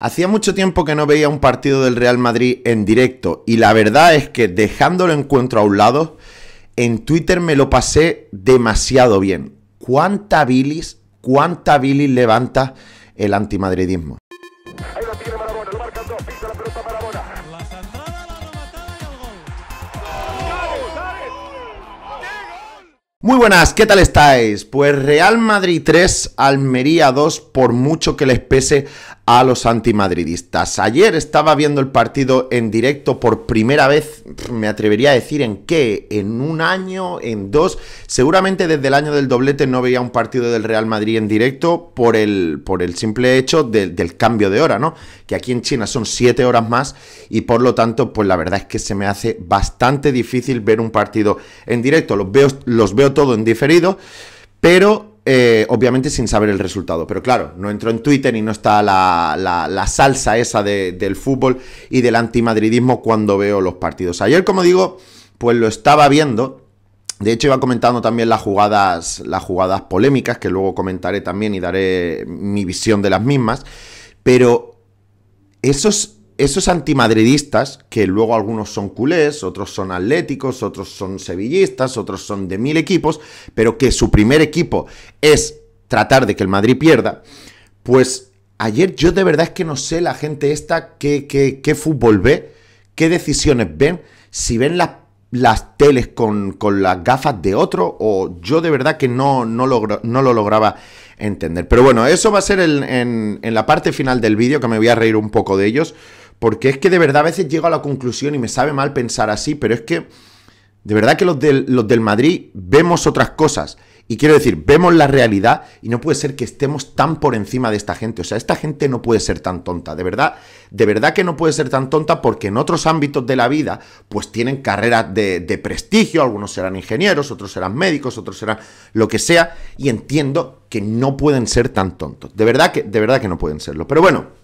Hacía mucho tiempo que no veía un partido del Real Madrid en directo y la verdad es que dejando el encuentro a un lado, en Twitter me lo pasé demasiado bien. ¿Cuánta bilis, cuánta bilis levanta el antimadridismo? Muy buenas, ¿qué tal estáis? Pues Real Madrid 3, Almería 2, por mucho que les pese a los antimadridistas. Ayer estaba viendo el partido en directo por primera vez, me atrevería a decir en qué, en un año, en dos, seguramente desde el año del doblete no veía un partido del Real Madrid en directo por el, por el simple hecho del cambio de hora, ¿no? Que aquí en China son siete horas más y por lo tanto, pues la verdad es que se me hace bastante difícil ver un partido en directo, los veo, los veo todo en diferido, pero eh, obviamente sin saber el resultado. Pero claro, no entro en Twitter y no está la, salsa esa del fútbol y del antimadridismo cuando veo los partidos. Ayer, como digo, pues lo estaba viendo. De hecho, iba comentando también las jugadas, las jugadas polémicas, que luego comentaré también y daré mi visión de las mismas. Pero esos esos antimadridistas, que luego algunos son culés, otros son atléticos, otros son sevillistas, otros son de mil equipos, pero que su primer equipo es tratar de que el Madrid pierda, pues ayer yo de verdad es que no sé la gente esta qué, fútbol ve, qué decisiones ven, si ven las las teles con, las gafas de otro o yo de verdad que no, no, logro, no lo lograba entender. Pero bueno, eso va a ser en, en, la parte final del vídeo que me voy a reír un poco de ellos porque es que de verdad a veces llego a la conclusión y me sabe mal pensar así, pero es que de verdad que los del, los del Madrid vemos otras cosas. Y quiero decir, vemos la realidad y no puede ser que estemos tan por encima de esta gente. O sea, esta gente no puede ser tan tonta. De verdad, de verdad que no puede ser tan tonta porque en otros ámbitos de la vida, pues tienen carreras de, de prestigio. Algunos serán ingenieros, otros serán médicos, otros serán lo que sea. Y entiendo que no pueden ser tan tontos. De verdad que, de verdad que no pueden serlo. Pero bueno.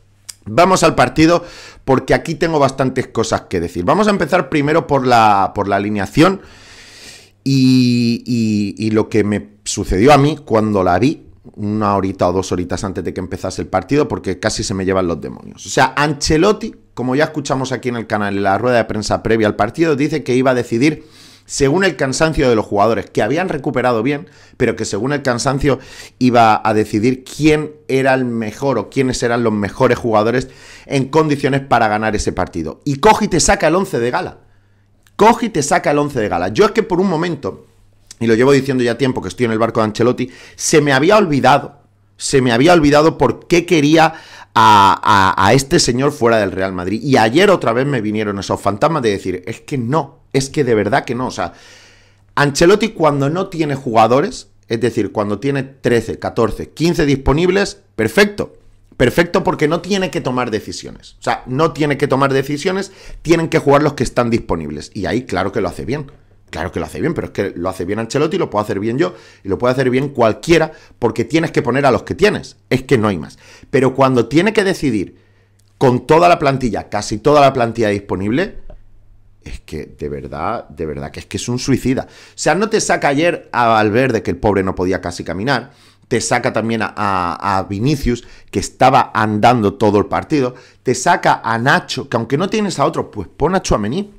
Vamos al partido porque aquí tengo bastantes cosas que decir. Vamos a empezar primero por la, por la alineación y, y lo que me sucedió a mí cuando la vi una horita o dos horitas antes de que empezase el partido porque casi se me llevan los demonios. O sea, Ancelotti, como ya escuchamos aquí en el canal en la rueda de prensa previa al partido, dice que iba a decidir según el cansancio de los jugadores, que habían recuperado bien, pero que según el cansancio iba a decidir quién era el mejor o quiénes eran los mejores jugadores en condiciones para ganar ese partido. Y coge y te saca el once de gala. Coge y te saca el once de gala. Yo es que por un momento, y lo llevo diciendo ya tiempo que estoy en el barco de Ancelotti, se me había olvidado, se me había olvidado por qué quería a, a, a este señor fuera del Real Madrid. Y ayer otra vez me vinieron esos fantasmas de decir, es que no, es que de verdad que no. O sea, Ancelotti cuando no tiene jugadores, es decir, cuando tiene 13, 14, 15 disponibles, perfecto. Perfecto porque no tiene que tomar decisiones. O sea, no tiene que tomar decisiones, tienen que jugar los que están disponibles. Y ahí claro que lo hace bien. Claro que lo hace bien, pero es que lo hace bien Ancelotti, lo puedo hacer bien yo y lo puede hacer bien cualquiera porque tienes que poner a los que tienes. Es que no hay más. Pero cuando tiene que decidir con toda la plantilla, casi toda la plantilla disponible, es que de verdad, de verdad que es que es un suicida. O sea, no te saca ayer a Valverde, que el pobre no podía casi caminar. Te saca también a, Vinicius, que estaba andando todo el partido. Te saca a Nacho, que aunque no tienes a otro, pues pon a Chuamení.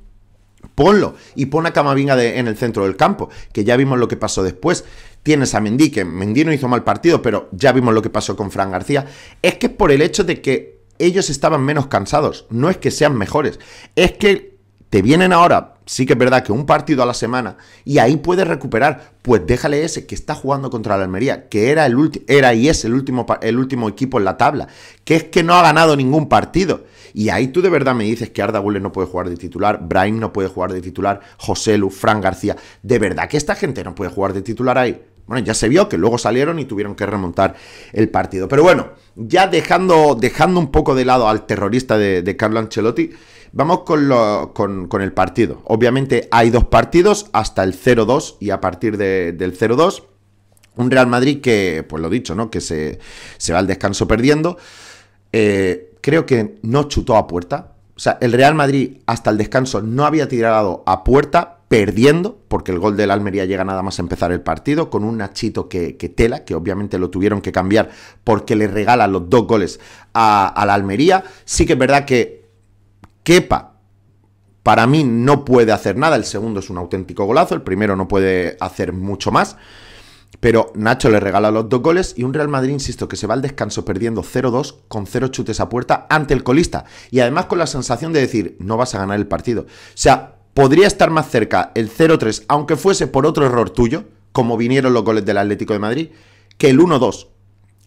Ponlo y pon a Camavinga en el centro del campo, que ya vimos lo que pasó después. Tienes a Mendy, que Mendy no hizo mal partido, pero ya vimos lo que pasó con Fran García. Es que es por el hecho de que ellos estaban menos cansados, no es que sean mejores, es que te vienen ahora, sí que es verdad que un partido a la semana y ahí puedes recuperar, pues déjale ese que está jugando contra la Almería, que era, el era y es el último, el último equipo en la tabla, que es que no ha ganado ningún partido. Y ahí tú de verdad me dices que Arda Güler no puede jugar de titular, Brahim no puede jugar de titular, José Lu, Fran García. ¿De verdad que esta gente no puede jugar de titular ahí? Bueno, ya se vio que luego salieron y tuvieron que remontar el partido. Pero bueno, ya dejando, dejando un poco de lado al terrorista de, de Carlo Ancelotti, Vamos con, el partido. Obviamente hay dos partidos hasta el 0-2 y a partir del 0-2 un Real Madrid que, pues lo dicho, ¿no? Que se, va al descanso perdiendo. Eh, creo que no chutó a puerta. O sea, el Real Madrid hasta el descanso no había tirado a puerta perdiendo, porque el gol del Almería llega nada más a empezar el partido, con un Nachito que, tela, que obviamente lo tuvieron que cambiar porque le regalan los dos goles a, a la Almería. Sí que es verdad que Kepa, para mí, no puede hacer nada. El segundo es un auténtico golazo. El primero no puede hacer mucho más. Pero Nacho le regala los dos goles y un Real Madrid, insisto, que se va al descanso perdiendo 0-2 con 0 chutes a puerta ante el colista. Y además con la sensación de decir, no vas a ganar el partido. O sea, podría estar más cerca el 0-3, aunque fuese por otro error tuyo, como vinieron los goles del Atlético de Madrid, que el 1-2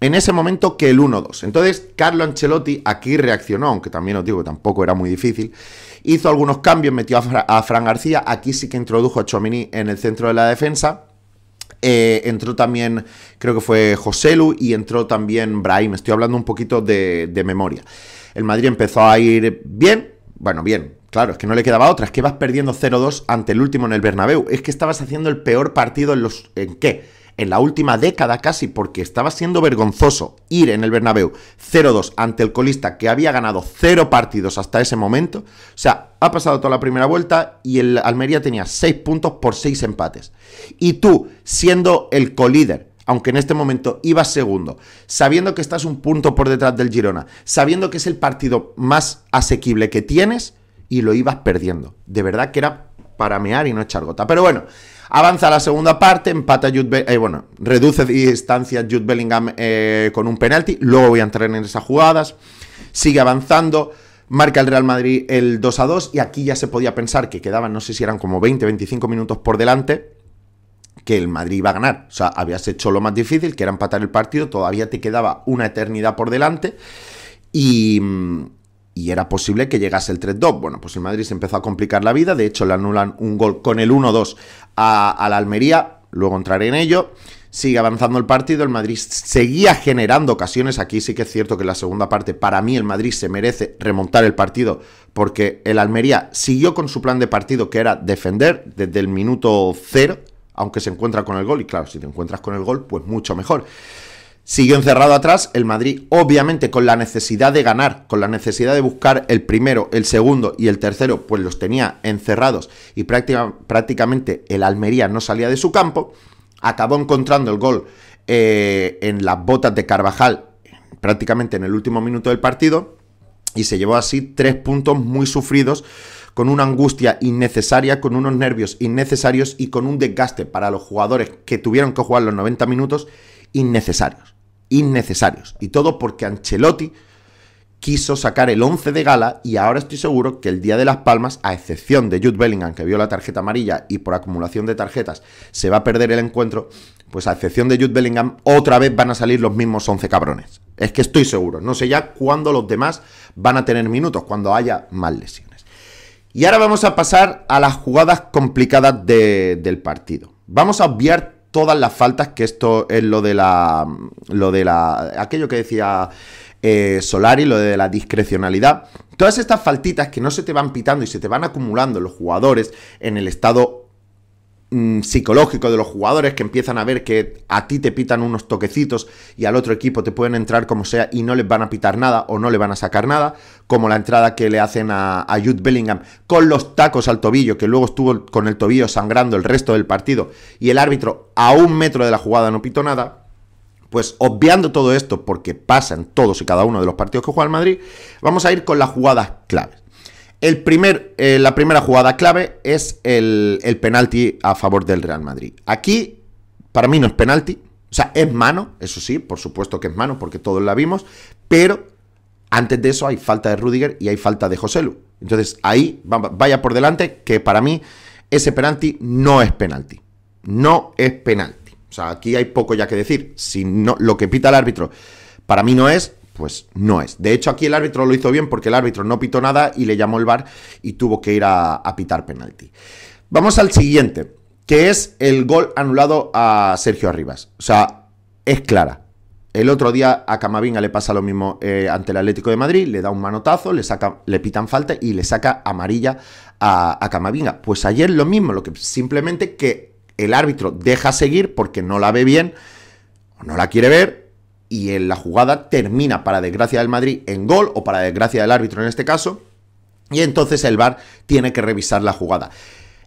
en ese momento que el 1-2. Entonces, Carlo Ancelotti aquí reaccionó, aunque también os digo que tampoco era muy difícil. Hizo algunos cambios, metió a, Fran García. Aquí sí que introdujo a Chomini en el centro de la defensa. Eh, entró también, creo que fue Joselu y entró también Brahim. Estoy hablando un poquito de, memoria. El Madrid empezó a ir bien, bueno, bien, Claro, es que no le quedaba otra, es que vas perdiendo 0-2 ante el último en el Bernabéu. Es que estabas haciendo el peor partido en los... ¿En qué? en la última década casi porque estaba siendo vergonzoso ir en el Bernabéu 0-2 ante el colista que había ganado cero partidos hasta ese momento. O sea, ha pasado toda la primera vuelta y el Almería tenía 6 puntos por 6 empates. Y tú, siendo el colíder, aunque en este momento ibas segundo, sabiendo que estás un punto por detrás del Girona, sabiendo que es el partido más asequible que tienes y lo ibas perdiendo. De verdad que era para mear y no echar gota. Pero bueno, Avanza la segunda parte, empata Jude Bellingham, eh, bueno, reduce distancia Jude Bellingham eh, con un penalti, luego voy a entrar en esas jugadas, sigue avanzando, marca el Real Madrid el 2 a 2 y aquí ya se podía pensar que quedaban, no sé si eran como 20, 25 minutos por delante, que el Madrid iba a ganar. O sea, habías hecho lo más difícil, que era empatar el partido, todavía te quedaba una eternidad por delante y... Mm, y era posible que llegase el 3-2. Bueno, pues el Madrid se empezó a complicar la vida, de hecho le anulan un gol con el 1-2 a, la Almería, luego entraré en ello. Sigue avanzando el partido, el Madrid seguía generando ocasiones, aquí sí que es cierto que en la segunda parte para mí el Madrid se merece remontar el partido porque el Almería siguió con su plan de partido que era defender desde el minuto cero, aunque se encuentra con el gol y claro, si te encuentras con el gol pues mucho mejor. Siguió encerrado atrás el Madrid, obviamente con la necesidad de ganar, con la necesidad de buscar el primero, el segundo y el tercero, pues los tenía encerrados y prácticamente el Almería no salía de su campo. Acabó encontrando el gol eh, en las botas de Carvajal prácticamente en el último minuto del partido y se llevó así tres puntos muy sufridos con una angustia innecesaria, con unos nervios innecesarios y con un desgaste para los jugadores que tuvieron que jugar los 90 minutos innecesarios innecesarios. Y todo porque Ancelotti quiso sacar el 11 de gala y ahora estoy seguro que el día de las palmas, a excepción de Jude Bellingham que vio la tarjeta amarilla y por acumulación de tarjetas se va a perder el encuentro, pues a excepción de Jude Bellingham otra vez van a salir los mismos 11 cabrones. Es que estoy seguro, no sé ya cuándo los demás van a tener minutos, cuando haya más lesiones. Y ahora vamos a pasar a las jugadas complicadas del partido. Vamos a obviar todas las faltas, que esto es lo de la. lo de la. aquello que decía eh, Solari, lo de la discrecionalidad. Todas estas faltitas que no se te van pitando y se te van acumulando los jugadores en el estado Mm, psicológico de los jugadores que empiezan a ver que a ti te pitan unos toquecitos y al otro equipo te pueden entrar como sea y no les van a pitar nada o no le van a sacar nada, como la entrada que le hacen a, a Jude Bellingham con los tacos al tobillo, que luego estuvo con el tobillo sangrando el resto del partido y el árbitro a un metro de la jugada no pitó nada. Pues obviando todo esto, porque pasa en todos y cada uno de los partidos que juega el Madrid, vamos a ir con las jugadas claves. El primer, eh, la primera jugada clave es el, penalti a favor del Real Madrid. Aquí, para mí no es penalti, o sea, es mano, eso sí, por supuesto que es mano, porque todos la vimos, pero antes de eso hay falta de Rudiger y hay falta de Joselu. Entonces ahí vaya por delante que para mí ese penalti no es penalti. No es penalti. O sea, aquí hay poco ya que decir. Si no, lo que pita el árbitro para mí no es, pues no es. De hecho, aquí el árbitro lo hizo bien porque el árbitro no pitó nada y le llamó el bar y tuvo que ir a, pitar penalti. Vamos al siguiente, que es el gol anulado a Sergio Arribas. O sea, es clara. El otro día a Camavinga le pasa lo mismo eh, ante el Atlético de Madrid, le da un manotazo, le, saca, le pitan falta y le saca amarilla a, a Camavinga. Pues ayer lo mismo, lo que simplemente que el árbitro deja seguir porque no la ve bien, o no la quiere ver, y en la jugada termina para desgracia del Madrid en gol o para desgracia del árbitro en este caso y entonces el VAR tiene que revisar la jugada.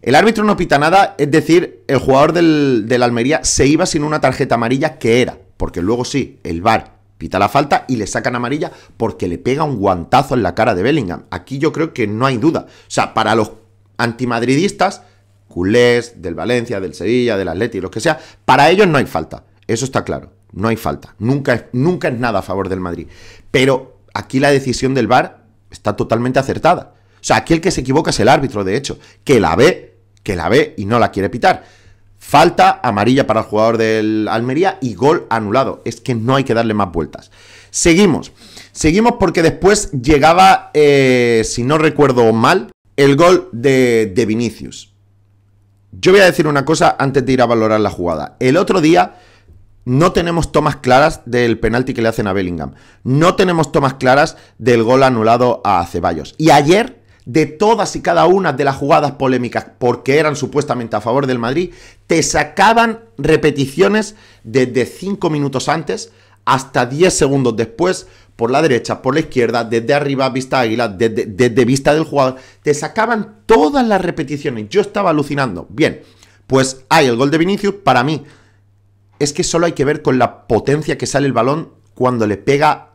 El árbitro no pita nada, es decir, el jugador del, del Almería se iba sin una tarjeta amarilla que era, porque luego sí, el VAR pita la falta y le sacan amarilla porque le pega un guantazo en la cara de Bellingham. Aquí yo creo que no hay duda. O sea, para los antimadridistas, culés, del Valencia, del Sevilla, del Atleti, los que sea, para ellos no hay falta. Eso está claro no hay falta. Nunca, nunca es nada a favor del Madrid. Pero aquí la decisión del VAR está totalmente acertada. O sea, aquí el que se equivoca es el árbitro, de hecho, que la ve, que la ve y no la quiere pitar. Falta amarilla para el jugador del Almería y gol anulado. Es que no hay que darle más vueltas. Seguimos. Seguimos porque después llegaba, eh, si no recuerdo mal, el gol de, de Vinicius. Yo voy a decir una cosa antes de ir a valorar la jugada. El otro día no tenemos tomas claras del penalti que le hacen a Bellingham. No tenemos tomas claras del gol anulado a Ceballos. Y ayer, de todas y cada una de las jugadas polémicas, porque eran supuestamente a favor del Madrid, te sacaban repeticiones desde 5 minutos antes hasta 10 segundos después, por la derecha, por la izquierda, desde arriba, vista águila, desde, desde vista del jugador. Te sacaban todas las repeticiones. Yo estaba alucinando. Bien, pues hay el gol de Vinicius para mí es que solo hay que ver con la potencia que sale el balón cuando le pega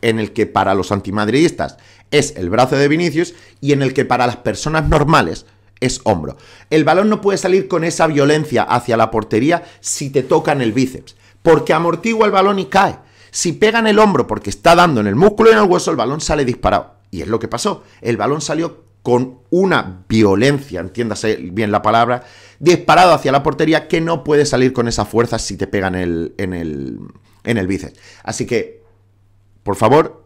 en el que para los antimadridistas es el brazo de Vinicius y en el que para las personas normales es hombro. El balón no puede salir con esa violencia hacia la portería si te tocan el bíceps, porque amortigua el balón y cae. Si pega en el hombro porque está dando en el músculo y en el hueso, el balón sale disparado. Y es lo que pasó. El balón salió con una violencia, entiéndase bien la palabra, disparado hacia la portería que no puede salir con esa fuerza si te pegan el, en, el, en el bíceps. Así que, por favor,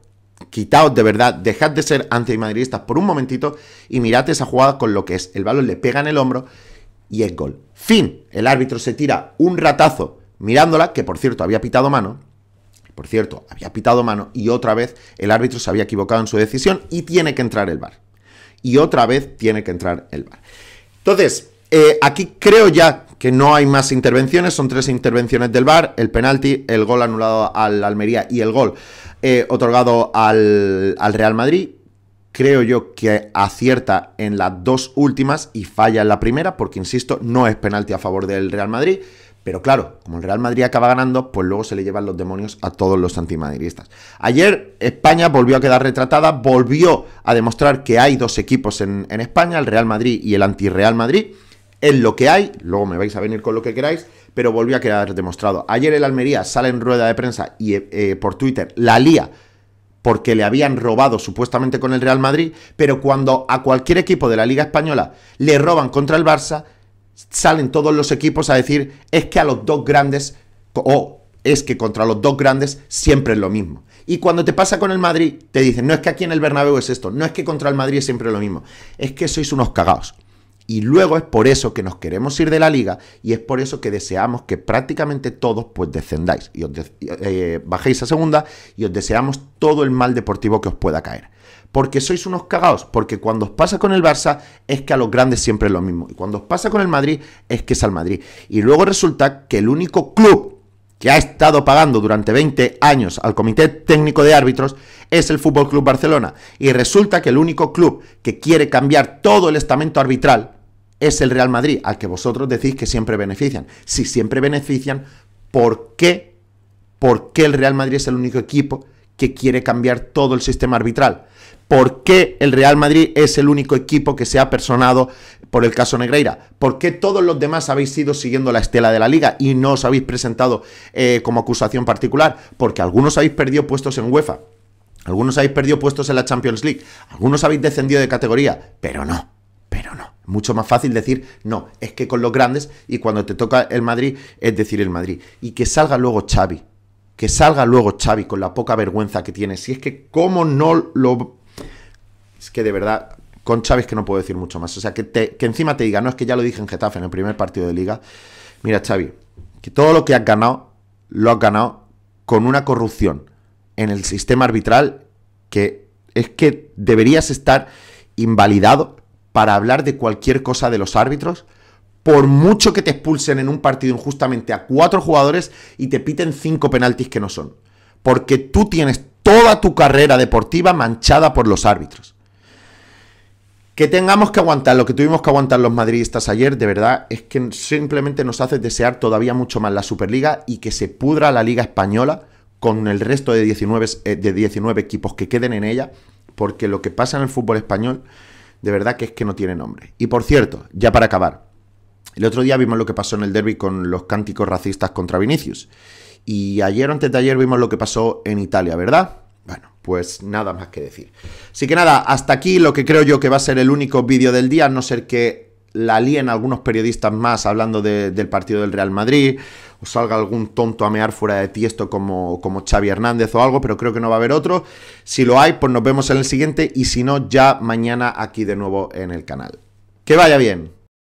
quitaos de verdad, dejad de ser antimadridistas por un momentito y mirad esa jugada con lo que es. El balón le pega en el hombro y es gol. Fin. El árbitro se tira un ratazo mirándola, que por cierto había pitado mano. Por cierto, había pitado mano y otra vez el árbitro se había equivocado en su decisión y tiene que entrar el bar. Y otra vez tiene que entrar el bar. Entonces, eh, aquí creo ya que no hay más intervenciones, son tres intervenciones del VAR, el penalti, el gol anulado al Almería y el gol eh, otorgado al, Real Madrid creo yo que acierta en las dos últimas y falla en la primera, porque insisto, no es penalti a favor del Real Madrid. Pero claro, como el Real Madrid acaba ganando, pues luego se le llevan los demonios a todos los antimadridistas. Ayer España volvió a quedar retratada, volvió a demostrar que hay dos equipos en, en España, el Real Madrid y el anti-Real Madrid es lo que hay, luego me vais a venir con lo que queráis, pero volví a quedar demostrado. Ayer el Almería sale en rueda de prensa y eh, eh, por Twitter la lía porque le habían robado supuestamente con el Real Madrid, pero cuando a cualquier equipo de la Liga Española le roban contra el Barça, salen todos los equipos a decir es que a los dos grandes, o es que contra los dos grandes siempre es lo mismo. Y cuando te pasa con el Madrid, te dicen, no es que aquí en el Bernabéu es esto, no es que contra el Madrid es siempre lo mismo, es que sois unos cagados. Y luego es por eso que nos queremos ir de la liga y es por eso que deseamos que prácticamente todos pues descendáis y os eh, bajéis a segunda y os deseamos todo el mal deportivo que os pueda caer. Porque sois unos cagados, porque cuando os pasa con el Barça es que a los grandes siempre es lo mismo y cuando os pasa con el Madrid es que es al Madrid. Y luego resulta que el único club que ha estado pagando durante 20 años al Comité Técnico de Árbitros es el Fútbol Club Barcelona. Y resulta que el único club que quiere cambiar todo el estamento arbitral es el Real Madrid al que vosotros decís que siempre benefician. Si siempre benefician, ¿por qué? ¿Por qué el Real Madrid es el único equipo que quiere cambiar todo el sistema arbitral? ¿Por qué el Real Madrid es el único equipo que se ha personado por el caso Negreira? ¿Por qué todos los demás habéis ido siguiendo la estela de la liga y no os habéis presentado eh, como acusación particular? Porque algunos habéis perdido puestos en UEFA, algunos habéis perdido puestos en la Champions League, algunos habéis descendido de categoría, pero no. Pero no, mucho más fácil decir, no, es que con los grandes y cuando te toca el Madrid es decir el Madrid. Y que salga luego Xavi, que salga luego Xavi con la poca vergüenza que tiene. Si es que cómo no lo... Es que de verdad, con Xavi es que no puedo decir mucho más. O sea, que, que encima te diga, no, es que ya lo dije en Getafe, en el primer partido de liga. Mira, Xavi, que todo lo que has ganado, lo has ganado con una corrupción en el sistema arbitral que es que deberías estar invalidado para hablar de cualquier cosa de los árbitros, por mucho que te expulsen en un partido injustamente a cuatro jugadores y te piten cinco penaltis que no son. Porque tú tienes toda tu carrera deportiva manchada por los árbitros. Que tengamos que aguantar lo que tuvimos que aguantar los madridistas ayer, de verdad, es que simplemente nos hace desear todavía mucho más la Superliga y que se pudra la Liga Española con el resto de 19, eh, de 19 equipos que queden en ella, porque lo que pasa en el fútbol español de verdad que es que no tiene nombre. Y por cierto, ya para acabar, el otro día vimos lo que pasó en el derby con los cánticos racistas contra Vinicius. Y ayer o antes ayer vimos lo que pasó en Italia, ¿verdad? Bueno, pues nada más que decir. Así que nada, hasta aquí lo que creo yo que va a ser el único vídeo del día, a no ser que la líen algunos periodistas más hablando del partido del Real Madrid, o salga algún tonto a mear fuera de tiesto como, como Xavi Hernández o algo, pero creo que no va a haber otro. Si lo hay, pues nos vemos en el siguiente y si no, ya mañana aquí de nuevo en el canal. Que vaya bien.